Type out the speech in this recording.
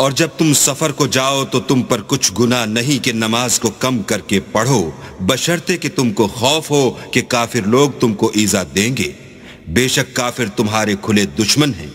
और जब तुम सफर को जाओ तो तुम पर कुछ गुना नहीं कि नमाज को कम करके पढ़ो बशर्ते कि तुमको खौफ हो कि काफिर लोग तुमको ईजा देंगे बेशक काफिर तुम्हारे खुले दुश्मन हैं